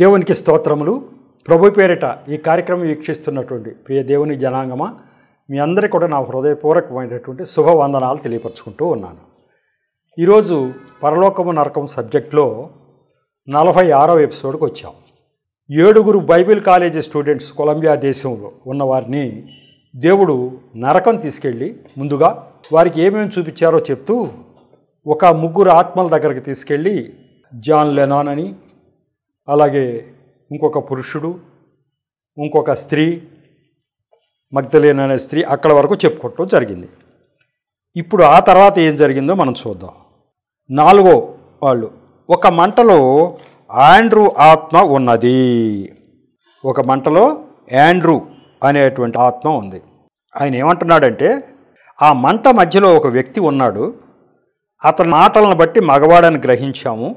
దేవునికి స్తోత్రములు ప్రభు పేరిట ఈ కార్యక్రమం వీక్షిస్తున్నటువంటి ప్రియ దేవుని జనాంగమ మీ అందరికీ కూడా నా హృదయపూర్వకమైనటువంటి శుభవందనాలు తెలియపరచుకుంటూ ఉన్నాను ఈరోజు పరలోకము నరకం సబ్జెక్ట్లో నలభై ఆరో ఎపిసోడ్కి వచ్చాం ఏడుగురు బైబిల్ కాలేజీ స్టూడెంట్స్ కొలంబియా దేశంలో ఉన్నవారిని దేవుడు నరకం తీసుకెళ్ళి ముందుగా వారికి ఏమేమి చూపించారో చెప్తూ ఒక ముగ్గురు ఆత్మల దగ్గరికి తీసుకెళ్ళి జాన్ లెనాన్ అని అలాగే ఇంకొక పురుషుడు ఇంకొక స్త్రీ మగ్ధలేని అనే స్త్రీ అక్కడ వరకు చెప్పుకోవటం జరిగింది ఇప్పుడు ఆ తర్వాత ఏం జరిగిందో మనం చూద్దాం నాలుగో వాళ్ళు ఒక మంటలో ఆండ్రూ ఆత్మ ఉన్నది ఒక మంటలో యాండ్రూ అనేటువంటి ఆత్మ ఉంది ఆయన ఏమంటున్నాడంటే ఆ మంట మధ్యలో ఒక వ్యక్తి ఉన్నాడు అతని మాటలను బట్టి మగవాడని గ్రహించాము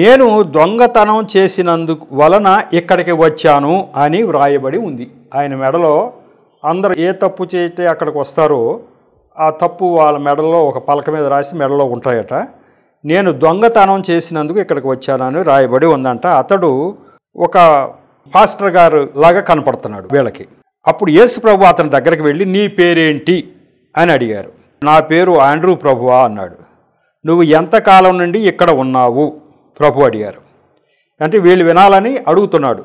నేను దొంగతనం చేసినందుకు వలన ఇక్కడికి వచ్చాను అని వ్రాయబడి ఉంది ఆయన మెడలో అందరు ఏ తప్పు చేస్తే అక్కడికి వస్తారో ఆ తప్పు వాళ్ళ మెడలో ఒక పలక మీద రాసి మెడలో ఉంటాయట నేను దొంగతనం చేసినందుకు ఇక్కడికి వచ్చానని రాయబడి ఉందంట అతడు ఒక పాస్టర్ గారు లాగా కనపడుతున్నాడు వీళ్ళకి అప్పుడు యేసు ప్రభు అతని దగ్గరికి వెళ్ళి నీ పేరేంటి అని అడిగారు నా పేరు ఆండ్రూ ప్రభువా అన్నాడు నువ్వు ఎంతకాలం నుండి ఇక్కడ ఉన్నావు ప్రభు అడిగారు అంటే వీళ్ళు వినాలని అడుగుతున్నాడు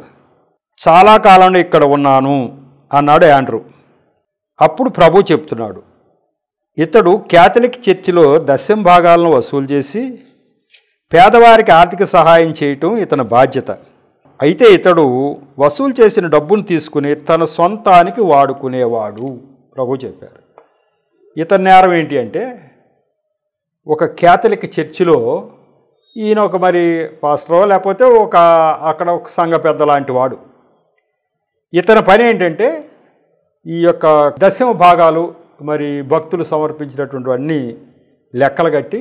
చాలా కాలంలో ఇక్కడ ఉన్నాను అన్నాడు యాండ్రూ అప్పుడు ప్రభు చెప్తున్నాడు ఇతడు క్యాథలిక్ చర్చిలో దశం భాగాలను వసూలు చేసి పేదవారికి ఆర్థిక సహాయం చేయటం ఇతని బాధ్యత అయితే ఇతడు వసూలు చేసిన డబ్బును తీసుకుని తన సొంతానికి వాడుకునేవాడు ప్రభు చెప్పారు ఇతని నేరం ఏంటి అంటే ఒక క్యాథలిక్ చర్చిలో ఈయన ఒక మరి పాస్టరో లేకపోతే ఒక అక్కడ ఒక సంఘ పెద్ద లాంటి వాడు ఇతని పని ఏంటంటే ఈ యొక్క దశమ భాగాలు మరి భక్తులు సమర్పించినటువంటి లెక్కలు కట్టి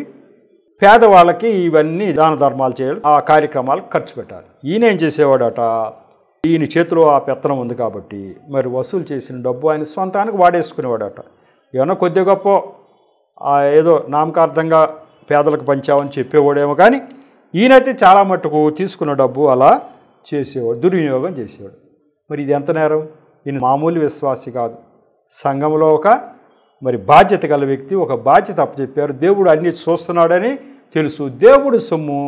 పేదవాళ్ళకి ఇవన్నీ దాన ధర్మాలు చేయడం ఆ కార్యక్రమాలకు ఖర్చు పెట్టాలి ఈయన ఏం చేసేవాడట ఈయన చేతిలో ఆ పెత్తనం ఉంది కాబట్టి మరి వసూలు చేసిన డబ్బు ఆయన సొంతానికి వాడేసుకునేవాడట ఏమన్నా కొద్ది గొప్ప ఏదో నామకార్థంగా పేదలకు పంచామని చెప్పేవాడేమో కానీ ఈయనైతే చాలా మట్టుకు తీసుకున్న డబ్బు అలా చేసేవాడు దుర్వినియోగం చేసేవాడు మరి ఇది ఎంత నేరం ఈయన మామూలు విశ్వాసి కాదు సంఘంలో ఒక మరి బాధ్యత గల వ్యక్తి ఒక బాధ్యత అప్పచెప్పారు దేవుడు అన్ని చూస్తున్నాడని తెలుసు దేవుడు సొమ్ము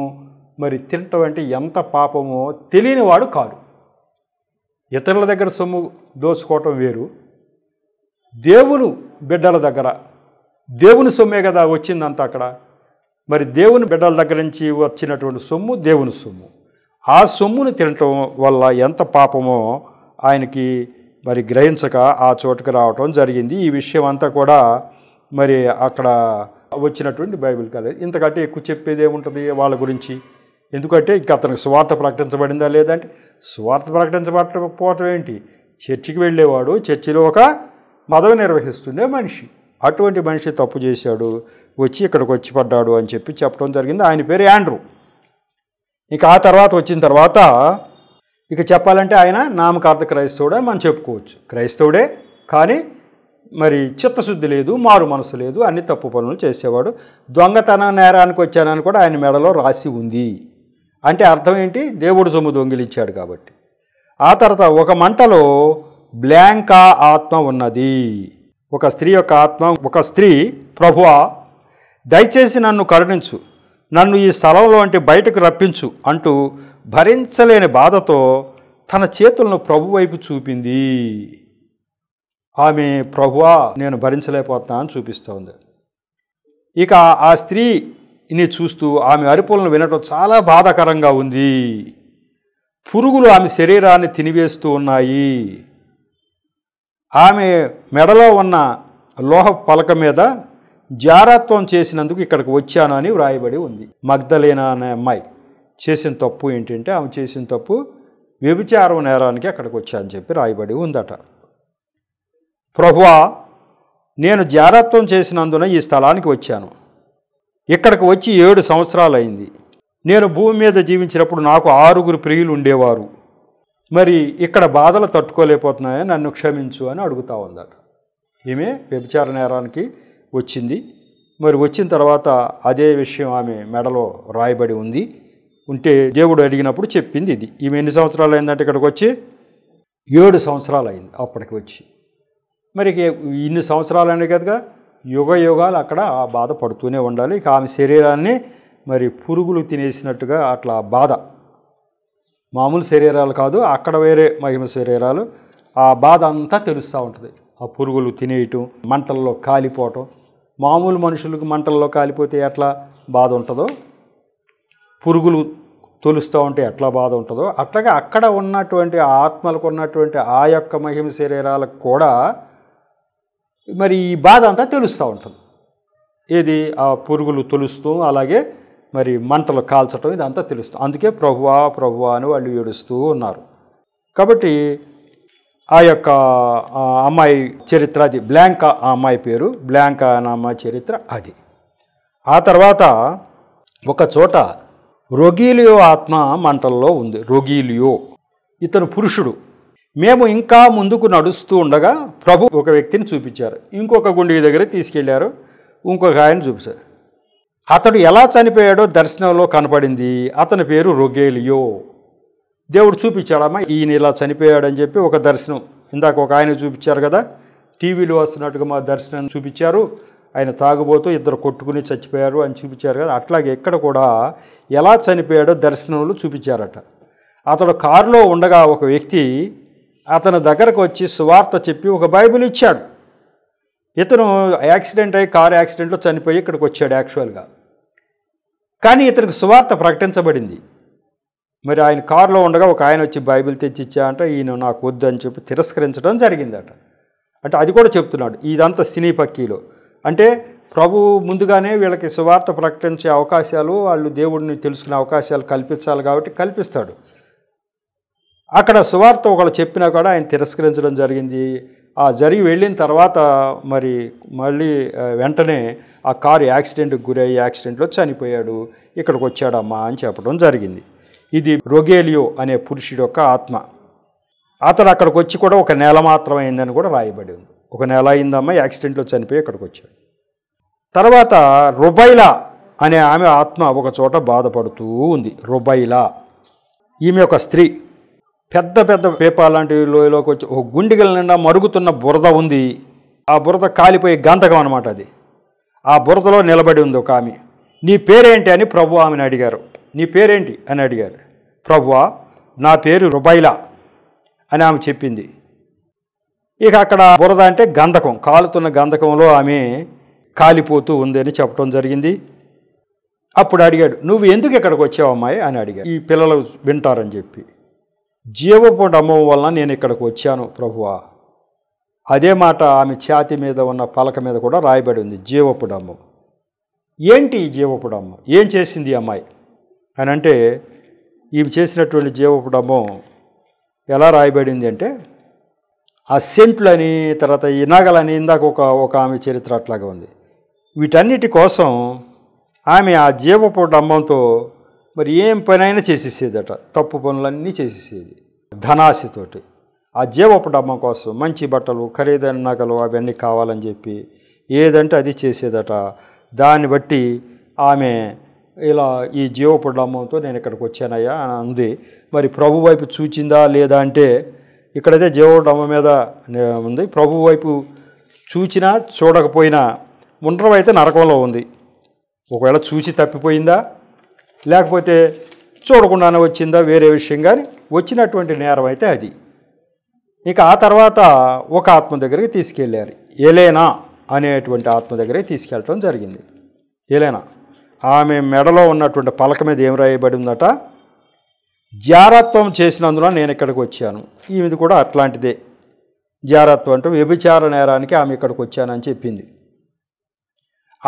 మరి తినటం అంటే ఎంత పాపమో తెలియనివాడు కాదు ఇతరుల దగ్గర సొమ్ము దోచుకోవటం వేరు దేవుని బిడ్డల దగ్గర దేవుని సొమ్మే కదా వచ్చిందంతా అక్కడ మరి దేవుని బిడ్డల దగ్గర నుంచి వచ్చినటువంటి సొమ్ము దేవుని సొమ్ము ఆ సొమ్ముని తినటం వల్ల ఎంత పాపమో ఆయనకి మరి గ్రహించక ఆ చోటుకు రావటం జరిగింది ఈ విషయం అంతా కూడా మరి అక్కడ వచ్చినటువంటి బైబిల్ కాలేదు ఇంతకంటే ఎక్కువ చెప్పేది ఏముంటుంది వాళ్ళ గురించి ఎందుకంటే ఇంకా అతనికి స్వార్థ ప్రకటించబడిందా లేదంటే స్వార్థ ప్రకటించబడకపోవటం ఏంటి చర్చికి వెళ్ళేవాడు చర్చిలో ఒక మతం నిర్వహిస్తుండే మనిషి అటువంటి మనిషి తప్పు చేశాడు వచ్చి ఇక్కడికి వచ్చి పడ్డాడు అని చెప్పి చెప్పడం జరిగింది ఆయన పేరు యాండ్రూ ఇక ఆ తర్వాత వచ్చిన తర్వాత ఇక చెప్పాలంటే ఆయన నామకార్థ క్రైస్తవుడు మనం చెప్పుకోవచ్చు క్రైస్తవుడే కానీ మరి చిత్తశుద్ధి లేదు మారు మనసు లేదు అన్ని తప్పు పనులు చేసేవాడు దొంగతన నేరానికి వచ్చానని కూడా ఆయన మెడలో రాసి ఉంది అంటే అర్థం ఏంటి దేవుడు సొమ్ము దొంగిలించాడు కాబట్టి ఆ తర్వాత ఒక మంటలో బ్లాంకా ఆత్మ ఉన్నది ఒక స్త్రీ యొక్క ఆత్మ ఒక స్త్రీ ప్రభువా దయచేసి నన్ను కరుణించు నన్ను ఈ స్థలంలో అంటే బయటకు రప్పించు అంటూ భరించలేని బాధతో తన చేతులను ప్రభు వైపు చూపింది ఆమె ప్రభువా నేను భరించలేకపోతున్నా అని చూపిస్తోంది ఇక ఆ స్త్రీని చూస్తూ ఆమె అరుపులను వినటం చాలా బాధాకరంగా ఉంది పురుగులు ఆమె శరీరాన్ని తినివేస్తూ ఉన్నాయి ఆమె మెడలో ఉన్న లోహ పలక మీద జారత్వం చేసినందుకు ఇక్కడికి వచ్చాను అని వ్రాయబడి ఉంది మగ్ధలేనా అనే అమ్మాయి చేసిన తప్పు ఏంటంటే ఆమె చేసిన తప్పు వ్యభిచారం నేరానికి అక్కడికి వచ్చానని చెప్పి రాయబడి ఉందట ప్రభువా నేను జారత్వం చేసినందున ఈ స్థలానికి వచ్చాను ఇక్కడికి వచ్చి ఏడు సంవత్సరాలు అయింది నేను భూమి మీద జీవించినప్పుడు నాకు ఆరుగురు ప్రియులు ఉండేవారు మరి ఇక్కడ బాధలు తట్టుకోలేకపోతున్నాయని నన్ను క్షమించు అని అడుగుతా ఉందట ఈమె వ్యభిచార నేరానికి వచ్చింది మరి వచ్చిన తర్వాత అదే విషయం ఆమె మెడలో రాయబడి ఉంది ఉంటే దేవుడు అడిగినప్పుడు చెప్పింది ఇది ఈమె ఎన్ని సంవత్సరాలు అయిందంటే ఇక్కడికి వచ్చి ఏడు సంవత్సరాలు అయింది అప్పటికి వచ్చి మరి ఇన్ని సంవత్సరాలు అయినాయి కదా యుగ యుగాలు అక్కడ ఆ బాధ పడుతూనే ఉండాలి ఇక ఆమె శరీరాన్ని మరి పురుగులు తినేసినట్టుగా అట్లా బాధ మామూలు శరీరాలు కాదు అక్కడ వేరే మహిమ శరీరాలు ఆ బాధ అంతా తెలుస్తూ ఉంటుంది ఆ పురుగులు తినేయటం మంటల్లో కాలిపోవటం మామూలు మనుషులకు మంటల్లో కాలిపోతే ఎట్లా బాధ ఉంటుందో పురుగులు తొలుస్తూ ఉంటే ఎట్లా బాధ ఉంటుందో అట్లాగే అక్కడ ఉన్నటువంటి ఆత్మలకు ఉన్నటువంటి ఆ యొక్క మహిమ శరీరాలకు కూడా మరి ఈ బాధ అంతా తెలుస్తూ ఉంటుంది ఏది ఆ పురుగులు తొలుస్తూ అలాగే మరి మంటలు కాల్చటం ఇదంతా తెలుస్తుంది అందుకే ప్రభువా ప్రభువా అని వాళ్ళు ఏడుస్తూ ఉన్నారు కాబట్టి ఆ యొక్క అమ్మాయి చరిత్ర అది బ్లాంక ఆ అమ్మాయి పేరు బ్లాంక అనే అమ్మాయి చరిత్ర అది ఆ తర్వాత ఒక చోట రొగీలియో ఆత్మ మంటల్లో ఉంది రొగీలియో ఇతను పురుషుడు మేము ఇంకా ముందుకు నడుస్తూ ఉండగా ప్రభు ఒక వ్యక్తిని చూపించారు ఇంకొక గుండె దగ్గర తీసుకెళ్లారు ఇంకొక ఆయన చూపించారు అతడు ఎలా చనిపోయాడో దర్శనంలో కనపడింది అతని పేరు రొగేలియో దేవుడు చూపించాడమ్మా ఈయన ఇలా చనిపోయాడని చెప్పి ఒక దర్శనం ఇందాక ఒక ఆయన చూపించారు కదా టీవీలో వస్తున్నట్టుగా మా దర్శనం చూపించారు ఆయన తాగుబోతూ ఇద్దరు కొట్టుకుని చచ్చిపోయారు అని చూపించారు కదా అట్లాగే ఇక్కడ కూడా ఎలా చనిపోయాడో దర్శనంలో చూపించారట అతడు కారులో ఉండగా ఒక వ్యక్తి అతని దగ్గరకు వచ్చి సువార్త చెప్పి ఒక బైబిల్ ఇచ్చాడు ఇతను యాక్సిడెంట్ అయ్యి కారు యాక్సిడెంట్లో చనిపోయి ఇక్కడికి వచ్చాడు యాక్చువల్గా కానీ ఇతనికి సువార్త ప్రకటించబడింది మరి ఆయన కారులో ఉండగా ఒక ఆయన వచ్చి బైబిల్ తెచ్చిచ్చా అంటే ఈయన నాకు వద్దని చెప్పి తిరస్కరించడం జరిగిందట అంటే అది కూడా చెప్తున్నాడు ఇదంతా సినీ పక్కీలో అంటే ప్రభు ముందుగానే వీళ్ళకి సువార్త ప్రకటించే అవకాశాలు వాళ్ళు దేవుడిని తెలుసుకునే అవకాశాలు కల్పించాలి కాబట్టి కల్పిస్తాడు అక్కడ సువార్త ఒకళ్ళు చెప్పినా కూడా ఆయన తిరస్కరించడం జరిగింది ఆ జరిగి వెళ్ళిన తర్వాత మరి మళ్ళీ వెంటనే ఆ కారు యాక్సిడెంట్కి గురయ్యి యాక్సిడెంట్లో చనిపోయాడు ఇక్కడికి వచ్చాడమ్మా అని చెప్పడం జరిగింది ఇది రొగేలియో అనే పురుషుడి యొక్క ఆత్మ అతడు అక్కడికి వచ్చి కూడా ఒక నెల మాత్రం కూడా రాయబడి ఉంది ఒక నెల అయిందమ్మ యాక్సిడెంట్లో చనిపోయి అక్కడికి వచ్చాడు తర్వాత రుబైలా అనే ఆమె ఆత్మ ఒక చోట బాధపడుతూ ఉంది రుబైలా ఈమె ఒక స్త్రీ పెద్ద పెద్ద పేపా లాంటి లోయలోకి వచ్చి ఒక గుండెల నిండా మరుగుతున్న బురద ఉంది ఆ బురద కాలిపోయి గంధకం అనమాట అది ఆ బురదలో నిలబడి ఉంది ఒక ఆమె నీ పేరేంటి అని ప్రభు ఆమెను అడిగారు నీ పేరేంటి అని అడిగారు ప్రభువా నా పేరు రుబైలా అని ఆమె చెప్పింది ఇక అక్కడ బురద అంటే గంధకం కాలుతున్న గంధకంలో ఆమె కాలిపోతూ ఉందని చెప్పడం జరిగింది అప్పుడు అడిగాడు నువ్వు ఎందుకు ఇక్కడికి వచ్చావు అమ్మాయి అని అడిగాడు ఈ పిల్లలు వింటారని చెప్పి జీవపుడు అమ్మ వలన నేను ఇక్కడికి వచ్చాను ప్రభువా అదే మాట ఆమె ఛాతి మీద ఉన్న పలక మీద కూడా రాయబడి ఉంది జీవపుడమ్మ ఏంటి ఈ జీవపు ఏం చేసింది అమ్మాయి అని అంటే ఈమె చేసినటువంటి జీవపుడము ఎలా రాయబడింది అంటే ఆ సెంట్లు అని తర్వాత ఇనాగలని ఇందాక ఒక ఒక ఆమె చరిత్ర అట్లాగా ఉంది వీటన్నిటి కోసం ఆమె ఆ జీవపు డమ్మంతో మరి ఏం పనైనా చేసేసేదట తప్పు పనులన్నీ చేసేసేది ధనాశతోటి ఆ జీవపు డమ్మం కోసం మంచి బట్టలు ఖరీదైన నగలు అవన్నీ కావాలని చెప్పి ఏదంటే అది చేసేదట దాన్ని బట్టి ఆమె ఇలా ఈ జీవపుడమ్మంతో నేను ఇక్కడికి వచ్చానయ్యా అని అంది మరి ప్రభు వైపు చూచిందా లేదా అంటే ఇక్కడైతే జీవడమ్మ మీద ఉంది ప్రభు వైపు చూచినా చూడకపోయినా ఉండడం అయితే నరకంలో ఉంది ఒకవేళ చూసి తప్పిపోయిందా లేకపోతే చూడకుండానే వచ్చిందా వేరే విషయం కానీ వచ్చినటువంటి నేరం అయితే అది ఇక ఆ తర్వాత ఒక ఆత్మ దగ్గరికి తీసుకెళ్ళారు ఎలేనా అనేటువంటి ఆత్మ దగ్గరికి తీసుకెళ్ళటం జరిగింది ఎలేనా ఆమె మెడలో ఉన్నటువంటి పలక మీద ఏం రాయబడి ఉందట జారత్వం చేసినందున నేను ఇక్కడికి వచ్చాను ఈమెది కూడా అట్లాంటిదే జారత్వం అంటే వ్యభిచార నేరానికి ఆమె ఇక్కడికి వచ్చానని చెప్పింది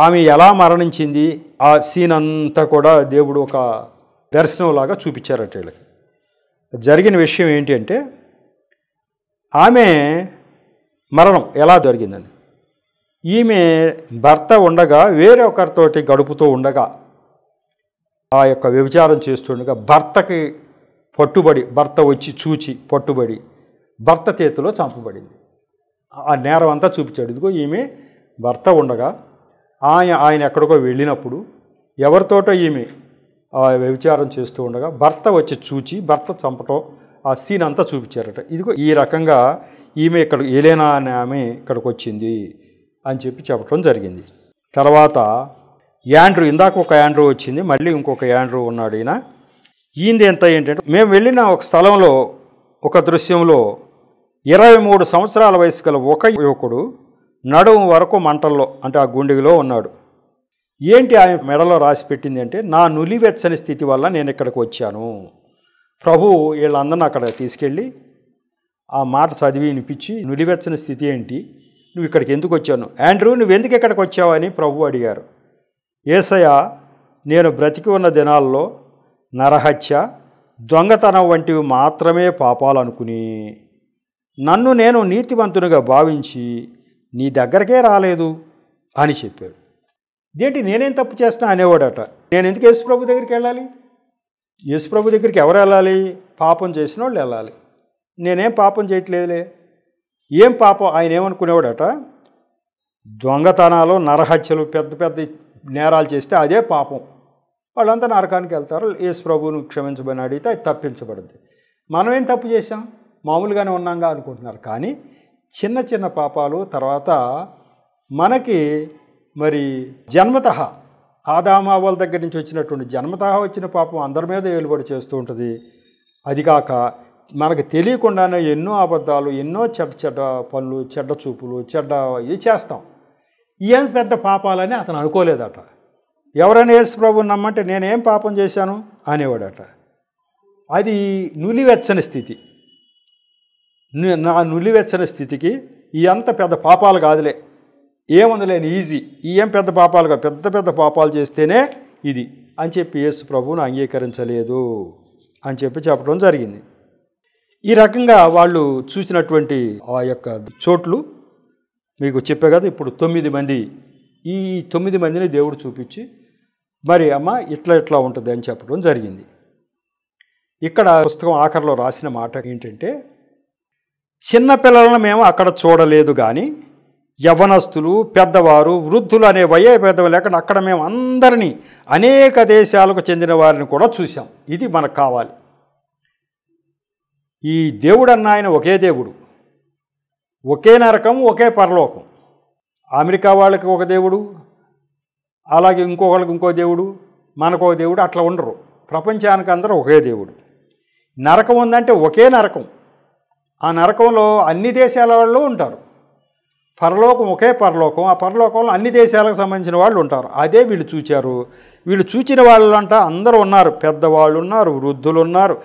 ఆమె ఎలా మరణించింది ఆ సీన్ అంతా కూడా దేవుడు ఒక దర్శనంలాగా చూపించారట వీళ్ళకి జరిగిన విషయం ఏంటి అంటే ఆమె మరణం ఎలా జరిగిందని ఈమె భర్త ఉండగా వేరొకరితోటి గడుపుతూ ఉండగా ఆ యొక్క వ్యభిచారం చేస్తుండగా భర్తకి పట్టుబడి భర్త వచ్చి చూచి పట్టుబడి భర్త చేతిలో చంపబడింది ఆ నేరం అంతా చూపించాడు ఇదిగో ఈమె భర్త ఉండగా ఆయన ఆయన ఎక్కడికో వెళ్ళినప్పుడు ఎవరితోటో ఈమె వ్యభిచారం చేస్తూ ఉండగా భర్త వచ్చి చూచి భర్త చంపటం ఆ సీన్ అంతా చూపించారట ఇదిగో ఈ రకంగా ఈమె ఇక్కడ ఏలేనా అనే ఆమె ఇక్కడికి వచ్చింది అని చెప్పి చెప్పడం జరిగింది తర్వాత యాండ్రూ ఇందాక ఒక యాండ్రూ వచ్చింది మళ్ళీ ఇంకొక యాండ్రూ ఉన్నాడు ఈయన ఈయనది ఎంత ఏంటంటే మేము వెళ్ళిన ఒక స్థలంలో ఒక దృశ్యంలో ఇరవై మూడు సంవత్సరాల వయసు గల ఒక యువకుడు నడుము వరకు మంటల్లో అంటే ఆ గుండెలో ఉన్నాడు ఏంటి ఆయన మెడలో రాసి పెట్టింది అంటే నా నులివెచ్చని స్థితి వల్ల నేను ఇక్కడికి వచ్చాను ప్రభు వీళ్ళందరిని అక్కడ తీసుకెళ్ళి ఆ మాట చదివి వినిపించి నులివెచ్చని స్థితి ఏంటి నువ్వు ఇక్కడికి ఎందుకు వచ్చాను యాండ్రూ నువ్వు ఎందుకు ఇక్కడికి వచ్చావని ప్రభు అడిగారు ఏసయ నేను బ్రతికి ఉన్న దినాల్లో నరహత్య దొంగతనం వంటివి మాత్రమే పాపాలనుకుని నన్ను నేను నీతివంతునిగా భావించి నీ దగ్గరకే రాలేదు అని చెప్పాడు దేంటి నేనేం తప్పు చేస్తా అనేవాడట నేను ఎందుకు యేసుప్రభు దగ్గరికి వెళ్ళాలి యేసుప్రభు దగ్గరికి ఎవరు వెళ్ళాలి పాపం చేసిన వాళ్ళు వెళ్ళాలి నేనేం పాపం చేయట్లేదులే ఏం పాపం ఆయన ఏమనుకునేవాడట దొంగతనాలు నరహత్యలు పెద్ద పెద్ద నేరాలు చేస్తే అదే పాపం వాళ్ళంతా నరకానికి వెళ్తారు యేసు ప్రభువును క్షమించబడి అడిగితే అది తప్పించబడింది మనం ఏం తప్పు చేసాం మామూలుగానే ఉన్నాంగా అనుకుంటున్నారు కానీ చిన్న చిన్న పాపాలు తర్వాత మనకి మరి జన్మత ఆదామావల దగ్గర నుంచి వచ్చినటువంటి జన్మత వచ్చిన పాపం అందరి మీద ఏలుబడి చేస్తూ ఉంటుంది అది కాక మనకు తెలియకుండానే ఎన్నో అబద్ధాలు ఎన్నో చెడ్డ చెడ్డ పనులు చెడ్డ చూపులు చెడ్డ ఇవి చేస్తాం ఏం పెద్ద పాపాలని అతను అనుకోలేదట ఎవరైనా యేసు ప్రభు నమ్మంటే నేనేం పాపం చేశాను అనేవాడట అది నులివెచ్చని స్థితి నా నులివెచ్చని స్థితికి ఈ అంత పెద్ద పాపాలు కాదులే ఏముంది లేని ఈజీ ఏం పెద్ద పాపాలుగా పెద్ద పెద్ద పాపాలు చేస్తేనే ఇది అని చెప్పి యేసు ప్రభువును అంగీకరించలేదు అని చెప్పి చెప్పడం జరిగింది ఈ రకంగా వాళ్ళు చూసినటువంటి ఆ యొక్క చోట్లు మీకు చెప్పే కదా ఇప్పుడు తొమ్మిది మంది ఈ తొమ్మిది మందిని దేవుడు చూపించి మరి అమ్మ ఇట్లా ఇట్లా ఉంటుంది అని చెప్పడం జరిగింది ఇక్కడ పుస్తకం ఆఖరిలో రాసిన మాట ఏంటంటే చిన్నపిల్లలను మేము అక్కడ చూడలేదు కానీ యవనస్తులు పెద్దవారు వృద్ధులు అనే వయో భేదం లేకుండా అక్కడ మేము అందరినీ అనేక దేశాలకు చెందిన వారిని కూడా చూసాం ఇది మనకు కావాలి ఈ దేవుడు అన్న ఆయన ఒకే దేవుడు ఒకే నరకం ఒకే పరలోకం అమెరికా వాళ్ళకి ఒక దేవుడు అలాగే ఇంకొకళ్ళకి ఇంకో దేవుడు ఒక దేవుడు అట్లా ఉండరు ప్రపంచానికి అందరూ ఒకే దేవుడు నరకం ఉందంటే ఒకే నరకం ఆ నరకంలో అన్ని దేశాల వాళ్ళు ఉంటారు పరలోకం ఒకే పరలోకం ఆ పరలోకంలో అన్ని దేశాలకు సంబంధించిన వాళ్ళు ఉంటారు అదే వీళ్ళు చూచారు వీళ్ళు చూచిన వాళ్ళంట అందరూ ఉన్నారు పెద్దవాళ్ళు ఉన్నారు వృద్ధులు ఉన్నారు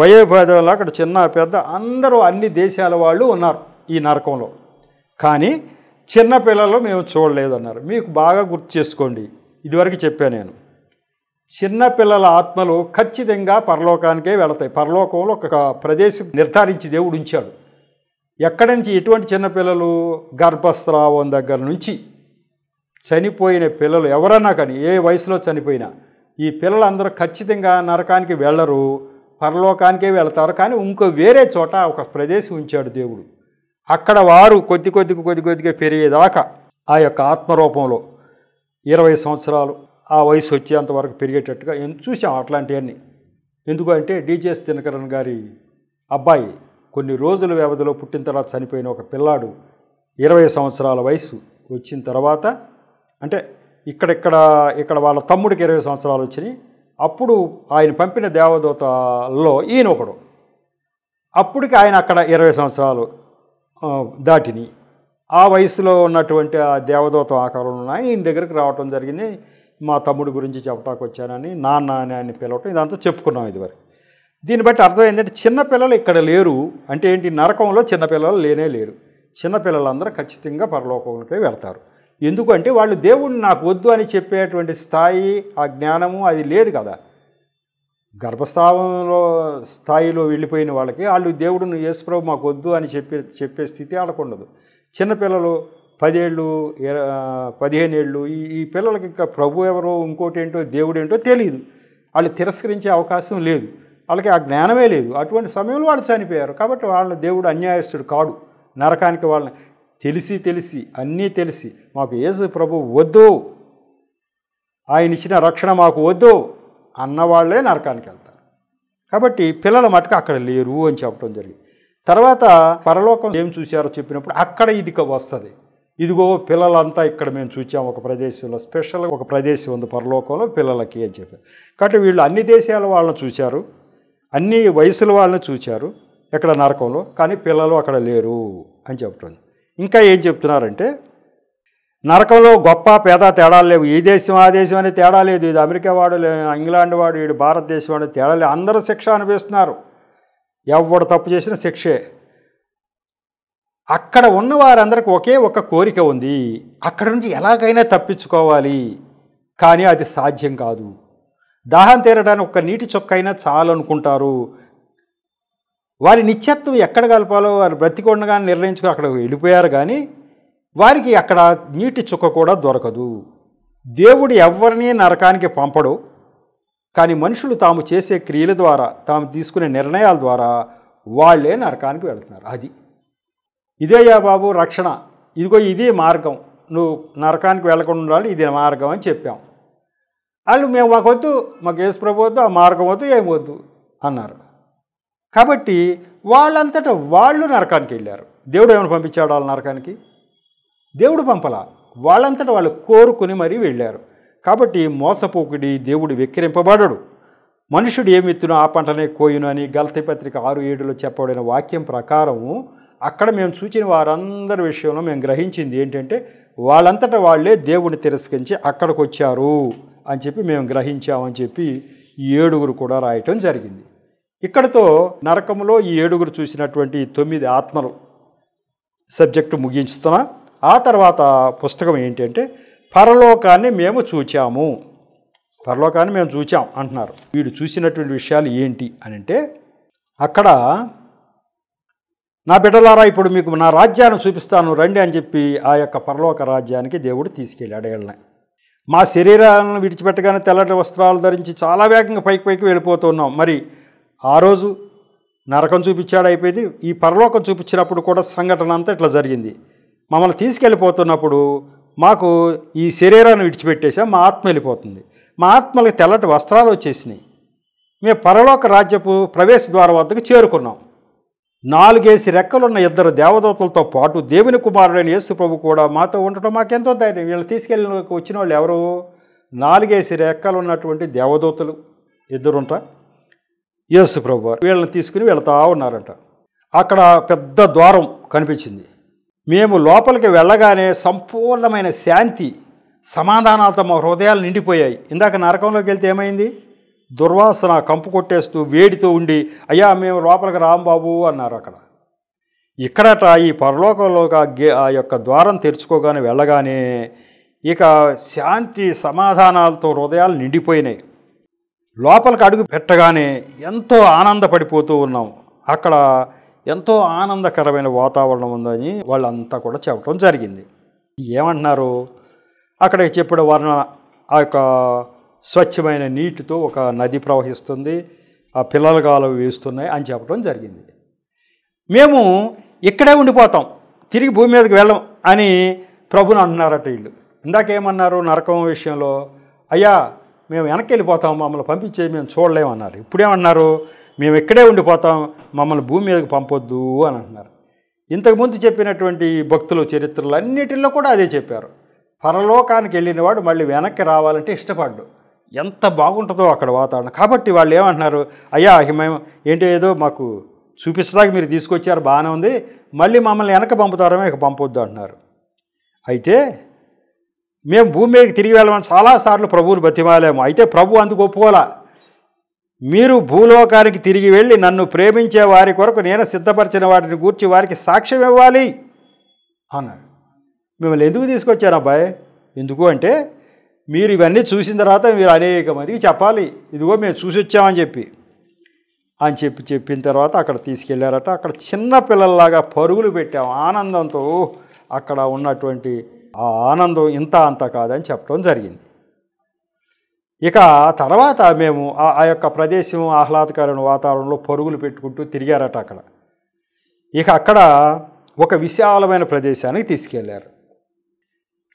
వయోభేదంలో అక్కడ చిన్న పెద్ద అందరూ అన్ని దేశాల వాళ్ళు ఉన్నారు ఈ నరకంలో కానీ చిన్న పిల్లలు మేము చూడలేదన్నారు మీకు బాగా గుర్తు చేసుకోండి ఇదివరకు చెప్పాను నేను చిన్న పిల్లల ఆత్మలు ఖచ్చితంగా పరలోకానికే వెళతాయి పరలోకంలో ఒక ప్రదేశం నిర్ధారించి దేవుడు ఉంచాడు ఎక్కడి నుంచి ఎటువంటి చిన్నపిల్లలు గర్భస్రావం దగ్గర నుంచి చనిపోయిన పిల్లలు ఎవరన్నా కానీ ఏ వయసులో చనిపోయినా ఈ పిల్లలందరూ ఖచ్చితంగా నరకానికి వెళ్ళరు పరలోకానికే వెళతారు కానీ ఇంకో వేరే చోట ఒక ప్రదేశం ఉంచాడు దేవుడు అక్కడ వారు కొద్ది కొద్దిగా కొద్ది కొద్దిగా పెరిగేదాకా ఆ యొక్క ఆత్మరూపంలో ఇరవై సంవత్సరాలు ఆ వయసు వచ్చేంత వరకు పెరిగేటట్టుగా చూసాం అట్లాంటివన్నీ ఎందుకంటే డీజేఎస్ దినకరణ్ గారి అబ్బాయి కొన్ని రోజుల వ్యవధిలో పుట్టిన తర్వాత చనిపోయిన ఒక పిల్లాడు ఇరవై సంవత్సరాల వయసు వచ్చిన తర్వాత అంటే ఇక్కడ ఇక్కడ వాళ్ళ తమ్ముడికి ఇరవై సంవత్సరాలు వచ్చినాయి అప్పుడు ఆయన పంపిన దేవదూతల్లో ఈయన ఒకడు అప్పటికి ఆయన అక్కడ ఇరవై సంవత్సరాలు దాటిని ఆ వయసులో ఉన్నటువంటి ఆ దేవదూత ఆకారంలో ఉన్న ఈయన దగ్గరికి రావటం జరిగింది మా తమ్ముడు గురించి చెప్పటానికి వచ్చానని నాన్న అని ఆయన పిలవటం ఇదంతా చెప్పుకున్నాం ఇదివరకు దీన్ని బట్టి అర్థం ఏంటంటే చిన్నపిల్లలు ఇక్కడ లేరు అంటే ఏంటి నరకంలో చిన్నపిల్లలు లేనే లేరు చిన్నపిల్లలందరూ ఖచ్చితంగా పరలోకంలోకి వెళ్తారు ఎందుకంటే వాళ్ళు దేవుడు నాకు వద్దు అని చెప్పేటువంటి స్థాయి ఆ జ్ఞానము అది లేదు కదా గర్భస్థావంలో స్థాయిలో వెళ్ళిపోయిన వాళ్ళకి వాళ్ళు దేవుడిని యేసుప్రభు మాకు వద్దు అని చెప్పే చెప్పే స్థితి వాళ్ళకు ఉండదు చిన్నపిల్లలు పదేళ్ళు పదిహేను ఏళ్ళు ఈ ఈ పిల్లలకి ఇంకా ప్రభు ఎవరో ఇంకోటి ఏంటో దేవుడు ఏంటో తెలియదు వాళ్ళు తిరస్కరించే అవకాశం లేదు వాళ్ళకి ఆ జ్ఞానమే లేదు అటువంటి సమయంలో వాళ్ళు చనిపోయారు కాబట్టి వాళ్ళ దేవుడు అన్యాయస్తుడు కాడు నరకానికి వాళ్ళని తెలిసి తెలిసి అన్నీ తెలిసి మాకు యేసు ప్రభు వద్దు ఆయన ఇచ్చిన రక్షణ మాకు వద్దు అన్నవాళ్లే నరకానికి వెళ్తారు కాబట్టి పిల్లల మటుకు అక్కడ లేరు అని చెప్పడం జరిగింది తర్వాత పరలోకం ఏం చూశారో చెప్పినప్పుడు అక్కడ ఇది వస్తుంది ఇదిగో పిల్లలంతా ఇక్కడ మేము చూచాం ఒక ప్రదేశంలో స్పెషల్గా ఒక ప్రదేశం ఉంది పరలోకంలో పిల్లలకి అని చెప్పారు కాబట్టి వీళ్ళు అన్ని దేశాల వాళ్ళని చూశారు అన్ని వయసుల వాళ్ళని చూశారు ఇక్కడ నరకంలో కానీ పిల్లలు అక్కడ లేరు అని చెప్పండి ఇంకా ఏం చెప్తున్నారంటే నరకంలో గొప్ప పేద తేడాలు లేవు ఏ దేశం ఆ దేశం అనే తేడా లేదు ఇది అమెరికా వాడు ఇంగ్లాండ్ వాడు వీడు భారతదేశం వాడు తేడా లేదు అందరూ శిక్ష అనిపిస్తున్నారు ఎవడు తప్పు చేసిన శిక్షే అక్కడ ఉన్న వారందరికీ ఒకే ఒక కోరిక ఉంది అక్కడ నుంచి ఎలాగైనా తప్పించుకోవాలి కానీ అది సాధ్యం కాదు దాహం తీరడానికి ఒక నీటి చొక్క అయినా చాలనుకుంటారు వారి నిత్యత్వం ఎక్కడ కలపాలో వారు బ్రతికొండగానే నిర్ణయించుకో అక్కడ వెళ్ళిపోయారు కానీ వారికి అక్కడ నీటి చుక్క కూడా దొరకదు దేవుడు ఎవరిని నరకానికి పంపడు కానీ మనుషులు తాము చేసే క్రియల ద్వారా తాము తీసుకునే నిర్ణయాల ద్వారా వాళ్ళే నరకానికి వెళుతున్నారు అది ఇదేయా బాబు రక్షణ ఇదిగో ఇదే మార్గం నువ్వు నరకానికి వెళ్ళకుండా ఉండాలి ఇది మార్గం అని చెప్పాం వాళ్ళు మేము మాకొద్దు మాకు ఏసు ప్రభు వద్దు ఆ మార్గం వద్దు వద్దు అన్నారు కాబట్టి వాళ్ళంతటా వాళ్ళు నరకానికి వెళ్ళారు దేవుడు ఏమైనా పంపించాడు వాళ్ళ నరకానికి దేవుడు పంపల వాళ్ళంతటా వాళ్ళు కోరుకుని మరీ వెళ్ళారు కాబట్టి మోసపోకుడి దేవుడు వెక్కిరింపబడడు మనుషుడు ఎత్తునో ఆ పంటనే కోయును అని గల్తీ పత్రిక ఆరు ఏడులో చెప్పబడిన వాక్యం ప్రకారము అక్కడ మేము చూచిన వారందరి విషయంలో మేము గ్రహించింది ఏంటంటే వాళ్ళంతట వాళ్లే దేవుడిని తిరస్కరించి అక్కడికి వచ్చారు అని చెప్పి మేము గ్రహించామని చెప్పి ఏడుగురు కూడా రాయటం జరిగింది ఇక్కడతో నరకములో ఈ ఏడుగురు చూసినటువంటి తొమ్మిది ఆత్మలు సబ్జెక్టు ముగించుతున్నా ఆ తర్వాత పుస్తకం ఏంటంటే పరలోకాన్ని మేము చూచాము పరలోకాన్ని మేము చూచాం అంటున్నారు వీడు చూసినటువంటి విషయాలు ఏంటి అని అంటే అక్కడ నా బిడ్డలారా ఇప్పుడు మీకు నా రాజ్యాన్ని చూపిస్తాను రండి అని చెప్పి ఆ యొక్క పరలోక రాజ్యానికి దేవుడు తీసుకెళ్ళాడు వెళ్ళిన మా శరీరాలను విడిచిపెట్టగానే తెల్లటి వస్త్రాలు ధరించి చాలా వేగంగా పైకి పైకి వెళ్ళిపోతున్నాం మరి ఆ రోజు నరకం చూపించాడు అయిపోయింది ఈ పరలోకం చూపించినప్పుడు కూడా సంఘటన అంతా ఇట్లా జరిగింది మమ్మల్ని తీసుకెళ్ళిపోతున్నప్పుడు మాకు ఈ శరీరాన్ని విడిచిపెట్టేసా మా ఆత్మ వెళ్ళిపోతుంది మా ఆత్మలకు తెల్లటి వస్త్రాలు వచ్చేసినాయి మేము పరలోక రాజ్యపు ప్రవేశ ద్వారం వద్దకు చేరుకున్నాం నాలుగేసి రెక్కలున్న ఇద్దరు దేవదూతలతో పాటు దేవుని కుమారుడైన యేసు ప్రభు కూడా మాతో ఉండటం మాకెంతో ధైర్యం వీళ్ళు తీసుకెళ్ళిన వచ్చిన వాళ్ళు ఎవరు నాలుగేసి రెక్కలు ఉన్నటువంటి దేవదూతలు ఇద్దరుంటారు యేసు ప్రభు వీళ్ళని తీసుకుని వెళ్తా ఉన్నారంట అక్కడ పెద్ద ద్వారం కనిపించింది మేము లోపలికి వెళ్ళగానే సంపూర్ణమైన శాంతి సమాధానాలతో మా హృదయాలు నిండిపోయాయి ఇందాక నరకంలోకి వెళ్తే ఏమైంది దుర్వాసన కంపు కొట్టేస్తూ వేడితో ఉండి అయ్యా మేము లోపలికి రాంబాబు అన్నారు అక్కడ ఇక్కడట ఈ పరలోకంలో ఆ యొక్క ద్వారం తెరుచుకోగానే వెళ్ళగానే ఇక శాంతి సమాధానాలతో హృదయాలు నిండిపోయినాయి లోపలికి అడుగు పెట్టగానే ఎంతో ఆనందపడిపోతూ ఉన్నాం అక్కడ ఎంతో ఆనందకరమైన వాతావరణం ఉందని వాళ్ళంతా కూడా చెప్పడం జరిగింది ఏమంటున్నారు అక్కడ చెప్పిన వర్ణన ఆ యొక్క స్వచ్ఛమైన నీటితో ఒక నది ప్రవహిస్తుంది ఆ పిల్లల గాలు వేస్తున్నాయి అని చెప్పడం జరిగింది మేము ఇక్కడే ఉండిపోతాం తిరిగి భూమి మీదకి వెళ్ళం అని ప్రభుని అంటున్నారట వీళ్ళు ఇందాకేమన్నారు నరకం విషయంలో అయ్యా మేము వెనక్కి వెళ్ళిపోతాం మమ్మల్ని పంపించే మేము చూడలేమన్నారు ఇప్పుడేమన్నారు మేము ఇక్కడే ఉండిపోతాం మమ్మల్ని భూమి మీదకి పంపొద్దు అని అంటున్నారు ఇంతకుముందు చెప్పినటువంటి భక్తుల చరిత్రలు అన్నిటిలో కూడా అదే చెప్పారు పరలోకానికి వెళ్ళినవాడు మళ్ళీ వెనక్కి రావాలంటే ఇష్టపడ్డు ఎంత బాగుంటుందో అక్కడ వాతావరణం కాబట్టి వాళ్ళు ఏమంటున్నారు అయ్యా మేము ఏంటో ఏదో మాకు చూపించడానికి మీరు తీసుకొచ్చారు బాగానే ఉంది మళ్ళీ మమ్మల్ని వెనక పంపుతారమే ఇక పంపొద్దు అంటున్నారు అయితే మేము భూమి మీదకి తిరిగి వెళ్ళమని చాలాసార్లు ప్రభువులు బతిమాలేము అయితే ప్రభు అందుకు ఒప్పుకోలా మీరు భూలోకానికి తిరిగి వెళ్ళి నన్ను ప్రేమించే వారి కొరకు నేను సిద్ధపరిచిన వాటిని గూర్చి వారికి సాక్ష్యం ఇవ్వాలి అన్నాడు మిమ్మల్ని ఎందుకు తీసుకొచ్చారు అబ్బాయి ఎందుకు అంటే మీరు ఇవన్నీ చూసిన తర్వాత మీరు అనేక మందికి చెప్పాలి ఇదిగో మేము చూసి వచ్చామని చెప్పి అని చెప్పి చెప్పిన తర్వాత అక్కడ తీసుకెళ్లారట అక్కడ చిన్న పిల్లల్లాగా పరుగులు పెట్టాం ఆనందంతో అక్కడ ఉన్నటువంటి ఆ ఆనందం ఇంత అంత కాదని చెప్పడం జరిగింది ఇక తర్వాత మేము ఆ యొక్క ప్రదేశం ఆహ్లాదకరమైన వాతావరణంలో పరుగులు పెట్టుకుంటూ తిరిగారట అక్కడ ఇక అక్కడ ఒక విశాలమైన ప్రదేశానికి తీసుకెళ్లారు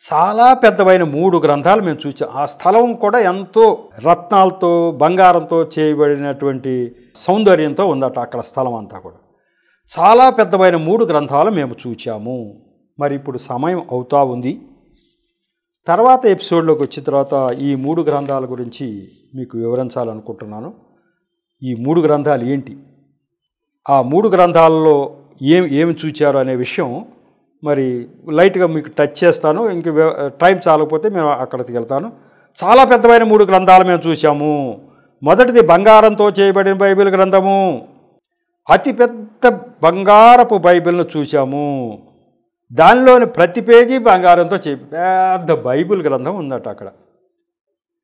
చాలా పెద్దవైన మూడు గ్రంథాలు మేము చూసాం ఆ స్థలం కూడా ఎంతో రత్నాలతో బంగారంతో చేయబడినటువంటి సౌందర్యంతో ఉందట అక్కడ స్థలం అంతా కూడా చాలా పెద్దవైన మూడు గ్రంథాలు మేము చూచాము మరి ఇప్పుడు సమయం అవుతా ఉంది తర్వాత ఎపిసోడ్లోకి వచ్చిన తర్వాత ఈ మూడు గ్రంథాల గురించి మీకు వివరించాలనుకుంటున్నాను ఈ మూడు గ్రంథాలు ఏంటి ఆ మూడు గ్రంథాలలో ఏం ఏమి చూచారు అనే విషయం మరి లైట్గా మీకు టచ్ చేస్తాను ఇంక టైం చాలకపోతే మేము అక్కడికి వెళ్తాను చాలా పెద్దమైన మూడు గ్రంథాలు మేము చూసాము మొదటిది బంగారంతో చేయబడిన బైబిల్ గ్రంథము అతిపెద్ద బంగారపు బైబిల్ను చూసాము దానిలోని ప్రతి పేజీ బంగారంతో చెప్పి పెద్ద బైబిల్ గ్రంథం ఉందట అక్కడ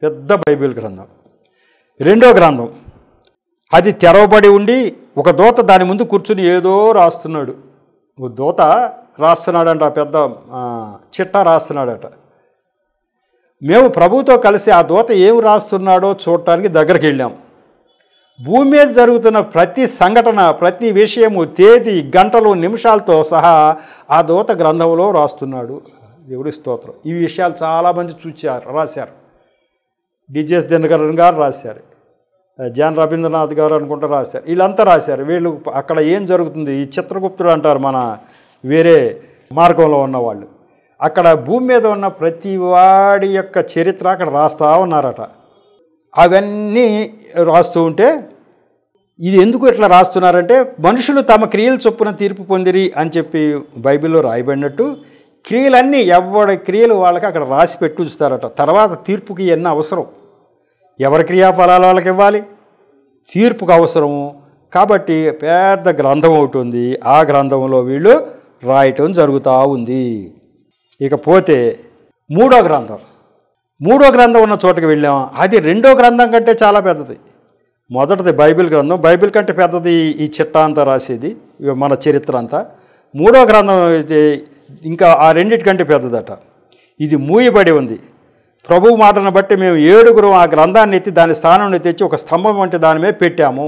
పెద్ద బైబిల్ గ్రంథం రెండో గ్రంథం అది తెరవబడి ఉండి ఒక దోత దాని ముందు కూర్చుని ఏదో రాస్తున్నాడు ఓ దోత రాస్తున్నాడంట పెద్ద చిట్ట రాస్తున్నాడట మేము ప్రభుతో కలిసి ఆ దోత ఏం రాస్తున్నాడో చూడటానికి దగ్గరికి వెళ్ళాం భూమి మీద జరుగుతున్న ప్రతి సంఘటన ప్రతి విషయము తేదీ గంటలు నిమిషాలతో సహా ఆ దూత గ్రంథంలో రాస్తున్నాడు దేవుడి స్తోత్రం ఈ విషయాలు చాలామంది చూచారు రాశారు డిజెస్ దినకరణ్ గారు రాశారు జాన్ రవీంద్రనాథ్ గారు అనుకుంటూ రాశారు వీళ్ళంతా రాశారు వీళ్ళు అక్కడ ఏం జరుగుతుంది ఈ చిత్రగుప్తుడు అంటారు మన వేరే మార్గంలో ఉన్నవాళ్ళు అక్కడ భూమి మీద ఉన్న ప్రతి వాడి యొక్క చరిత్ర అక్కడ రాస్తూ ఉన్నారట అవన్నీ రాస్తూ ఉంటే ఇది ఎందుకు ఇట్లా రాస్తున్నారంటే మనుషులు తమ క్రియలు చొప్పున తీర్పు పొందిరి అని చెప్పి బైబిల్లో రాయబడినట్టు క్రియలన్నీ ఎవరి క్రియలు వాళ్ళకి అక్కడ రాసి పెట్టు చూస్తారట తర్వాత తీర్పుకి ఎన్న అవసరం ఎవరి క్రియాఫలాలు వాళ్ళకి ఇవ్వాలి తీర్పుకు అవసరము కాబట్టి పెద్ద గ్రంథం ఒకటి ఉంది ఆ గ్రంథంలో వీళ్ళు రాయటం జరుగుతూ ఉంది ఇకపోతే మూడో గ్రంథం మూడో గ్రంథం ఉన్న చోటకి వెళ్ళాము అది రెండో గ్రంథం కంటే చాలా పెద్దది మొదటిది బైబిల్ గ్రంథం బైబిల్ కంటే పెద్దది ఈ చిట్టా అంతా రాసేది మన చరిత్ర అంతా మూడో గ్రంథం అయితే ఇంకా ఆ రెండిటికంటే పెద్దదట ఇది మూయబడి ఉంది ప్రభు మాటను బట్టి మేము ఏడుగురు ఆ గ్రంథాన్ని ఎత్తి దాని స్థానాన్ని తెచ్చి ఒక స్తంభం వంటి దాని మీద పెట్టాము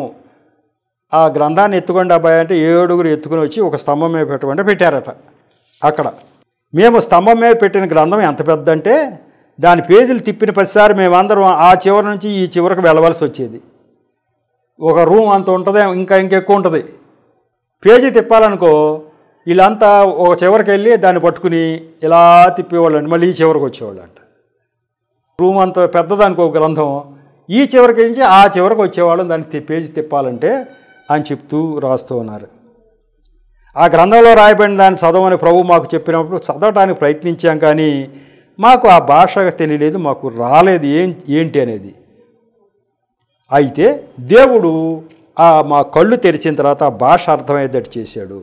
ఆ గ్రంథాన్ని ఎత్తుకోండి అబ్బాయి అంటే ఏడుగురు ఎత్తుకుని వచ్చి ఒక స్తంభం మీద పెట్టుకుంటే పెట్టారట అక్కడ మేము స్తంభం మీద పెట్టిన గ్రంథం ఎంత అంటే దాని పేజీలు తిప్పిన ప్రతిసారి మేమందరం ఆ చివరి నుంచి ఈ చివరికి వెళ్ళవలసి వచ్చేది ఒక రూమ్ అంత ఉంటుంది ఇంకా ఇంకెక్కువ ఉంటుంది పేజీ తిప్పాలనుకో వీళ్ళంతా ఒక చివరికి వెళ్ళి దాన్ని పట్టుకుని ఇలా తిప్పేవాళ్ళండి మళ్ళీ ఈ చివరికి అంట రూమ్ అంత పెద్దదానికి ఒక గ్రంథం ఈ చివరికి నుంచి ఆ చివరికి వచ్చేవాళ్ళం దాన్ని పేజీ తిప్పాలంటే అని చెప్తూ రాస్తూ ఉన్నారు ఆ గ్రంథంలో రాయబడిన దాన్ని చదవని ప్రభు మాకు చెప్పినప్పుడు చదవటానికి ప్రయత్నించాం కానీ మాకు ఆ భాష తెలియలేదు మాకు రాలేదు ఏం ఏంటి అనేది అయితే దేవుడు ఆ మా కళ్ళు తెరిచిన తర్వాత ఆ భాష అర్థమయ్యేటట్టు చేశాడు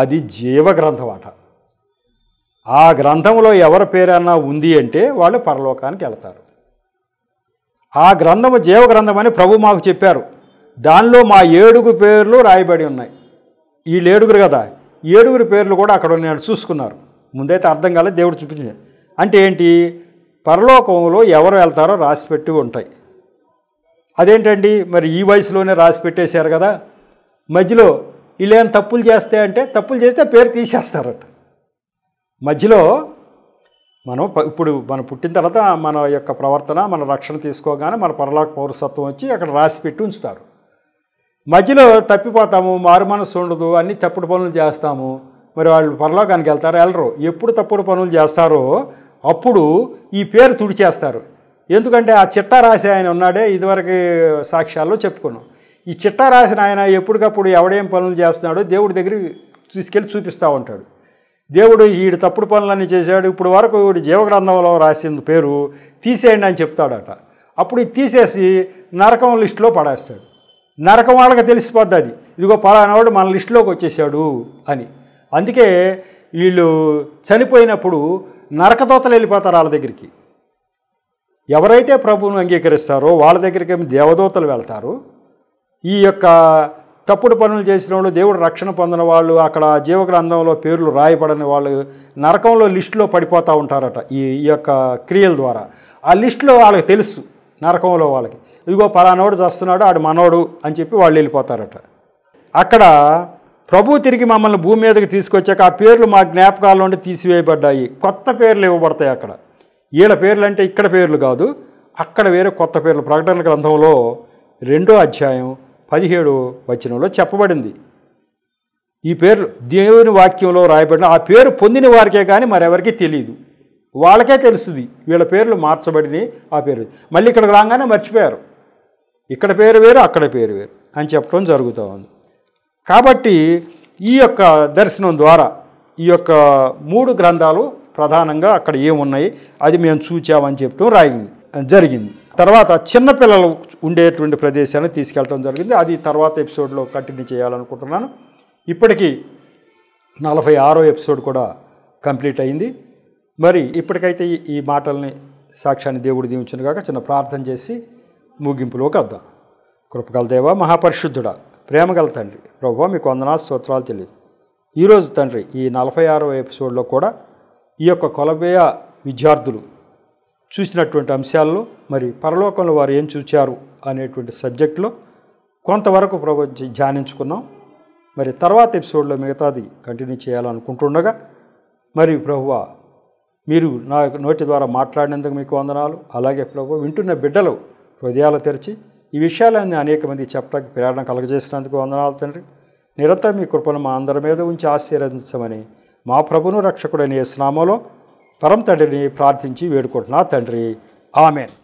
అది జీవగ్రంథం అట ఆ గ్రంథంలో ఎవరి పేరన్నా ఉంది అంటే వాళ్ళు పరలోకానికి వెళతారు ఆ గ్రంథము జీవగ్రంథం అని ప్రభు మాకు చెప్పారు దానిలో మా ఏడుగురు పేర్లు రాయబడి ఉన్నాయి వీళ్ళు ఏడుగురు కదా ఏడుగురు పేర్లు కూడా అక్కడ ఉన్నాడు చూసుకున్నారు ముందైతే అర్థం కాలేదు దేవుడు చూపించాడు అంటే ఏంటి పరలోకంలో ఎవరు వెళ్తారో రాసిపెట్టి ఉంటాయి అదేంటండి మరి ఈ వయసులోనే రాసి పెట్టేశారు కదా మధ్యలో వీళ్ళేం తప్పులు చేస్తే అంటే తప్పులు చేస్తే పేరు తీసేస్తారట మధ్యలో మనం ఇప్పుడు మనం పుట్టిన తర్వాత మన యొక్క ప్రవర్తన మన రక్షణ తీసుకోగానే మన పరలోక పౌరసత్వం వచ్చి అక్కడ రాసి పెట్టి ఉంచుతారు మధ్యలో తప్పిపోతాము మారు మనసు ఉండదు అన్ని తప్పుడు పనులు చేస్తాము మరి వాళ్ళు పరలోకానికి వెళ్తారు వెళ్ళరు ఎప్పుడు తప్పుడు పనులు చేస్తారో అప్పుడు ఈ పేరు తుడిచేస్తారు ఎందుకంటే ఆ చిట్టా రాసి ఆయన ఉన్నాడే ఇదివరకు సాక్ష్యాల్లో చెప్పుకున్నాం ఈ చిట్టా రాసిన ఆయన ఎప్పటికప్పుడు ఎవడేం పనులు చేస్తున్నాడో దేవుడి దగ్గర తీసుకెళ్ళి చూపిస్తూ ఉంటాడు దేవుడు ఈడు తప్పుడు పనులన్నీ చేశాడు ఇప్పుడు వరకు వీడు జీవగ్రంథంలో రాసిన పేరు తీసేయండి అని చెప్తాడట అప్పుడు తీసేసి నరకం లిస్టులో పడేస్తాడు నరకం వాళ్ళకి తెలిసిపోద్ది అది ఇదిగో పలానవాడు మన లిస్టులోకి వచ్చేసాడు అని అందుకే వీళ్ళు చనిపోయినప్పుడు నరకదోతలు వెళ్ళిపోతారు వాళ్ళ దగ్గరికి ఎవరైతే ప్రభువును అంగీకరిస్తారో వాళ్ళ దగ్గరికి దేవదూతలు వెళ్తారు ఈ యొక్క తప్పుడు పనులు చేసిన వాళ్ళు దేవుడు రక్షణ పొందిన వాళ్ళు అక్కడ జీవగ్రంథంలో పేర్లు రాయబడని వాళ్ళు నరకంలో లిస్టులో పడిపోతూ ఉంటారట ఈ యొక్క క్రియల ద్వారా ఆ లిస్టులో వాళ్ళకి తెలుసు నరకంలో వాళ్ళకి ఇదిగో పలానోడు చస్తున్నాడు ఆడు మనోడు అని చెప్పి వాళ్ళు వెళ్ళిపోతారట అక్కడ ప్రభు తిరిగి మమ్మల్ని భూమి మీదకి తీసుకొచ్చాక ఆ పేర్లు మా జ్ఞాపకాల నుండి తీసివేయబడ్డాయి కొత్త పేర్లు ఇవ్వబడతాయి అక్కడ ఈడ పేర్లు అంటే ఇక్కడ పేర్లు కాదు అక్కడ వేరే కొత్త పేర్లు ప్రకటన గ్రంథంలో రెండో అధ్యాయం పదిహేడు వచనంలో చెప్పబడింది ఈ పేర్లు దేవుని వాక్యంలో రాయబడిన ఆ పేరు పొందిన వారికే కానీ మరెవరికి తెలియదు వాళ్ళకే తెలుస్తుంది వీళ్ళ పేర్లు మార్చబడినవి ఆ పేరు మళ్ళీ ఇక్కడికి రాగానే మర్చిపోయారు ఇక్కడ పేరు వేరు అక్కడ పేరు వేరు అని చెప్పడం జరుగుతూ ఉంది కాబట్టి ఈ యొక్క దర్శనం ద్వారా ఈ యొక్క మూడు గ్రంథాలు ప్రధానంగా అక్కడ ఏమున్నాయి అది మేము చూచామని చెప్పడం రాయింది జరిగింది తర్వాత చిన్నపిల్లలు ఉండేటువంటి ప్రదేశాన్ని తీసుకెళ్ళడం జరిగింది అది తర్వాత ఎపిసోడ్లో కంటిన్యూ చేయాలనుకుంటున్నాను ఇప్పటికీ నలభై ఆరో ఎపిసోడ్ కూడా కంప్లీట్ అయింది మరి ఇప్పటికైతే ఈ మాటల్ని సాక్ష్యాన్ని దేవుడు దీవించిన కాక చిన్న ప్రార్థన చేసి ముగింపులోకి వద్దాం కృపకల దేవ మహాపరిశుద్ధుడా ప్రేమగల తండ్రి ప్రభు మీకు వందనా స్తోత్రాలు తెలియదు ఈరోజు తండ్రి ఈ నలభై ఆరవ ఎపిసోడ్లో కూడా ఈ యొక్క కొలబేయ విద్యార్థులు చూసినటువంటి అంశాల్లో మరి పరలోకంలో వారు ఏం చూచారు అనేటువంటి సబ్జెక్టులో కొంతవరకు ప్రభు ధ్యానించుకున్నాం మరి తర్వాత ఎపిసోడ్లో మిగతాది కంటిన్యూ చేయాలనుకుంటుండగా మరి ప్రభువ మీరు నా నోటి ద్వారా మాట్లాడినందుకు మీకు వందనాలు అలాగే ప్రభు వింటున్న బిడ్డలు హృదయాలు తెరిచి ఈ విషయాలన్నీ అనేక మంది చెప్పడానికి ప్రేరణ కలగజేసినందుకు వందనాలు తండ్రి నిరంతరం మీ కృపను మా అందరి మీద ఉంచి ఆశీర్వదించమని మా ప్రభును రక్షకుడని స్నామలో పరం తండ్రిని ప్రార్థించి వేడుకుంటున్నా తండ్రి ఆమెన్